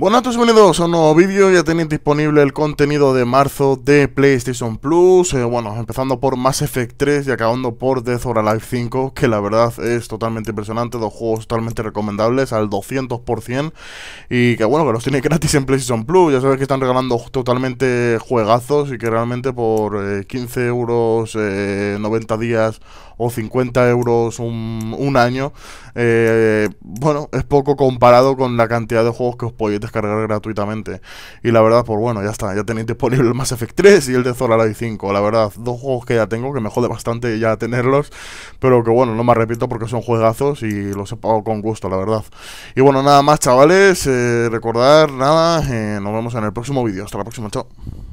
Buenas bienvenidos a un nuevo vídeo, ya tenéis disponible el contenido de marzo de PlayStation Plus eh, Bueno, empezando por Mass Effect 3 y acabando por Death or Alive 5 Que la verdad es totalmente impresionante, dos juegos totalmente recomendables al 200% Y que bueno, que los tiene gratis en PlayStation Plus Ya sabéis que están regalando totalmente juegazos Y que realmente por 15 eh, euros, 90 eh, días o 50 euros un año eh, bueno, es poco comparado con la cantidad de juegos que os podéis descargar gratuitamente. Y la verdad, pues bueno, ya está, ya tenéis disponible el Mass Effect 3 y el de Zoralai 5. La verdad, dos juegos que ya tengo, que me jode bastante ya tenerlos, pero que bueno, no me repito porque son juegazos y los he pagado con gusto, la verdad. Y bueno, nada más, chavales, eh, recordar, nada, eh, nos vemos en el próximo vídeo. Hasta la próxima, chao.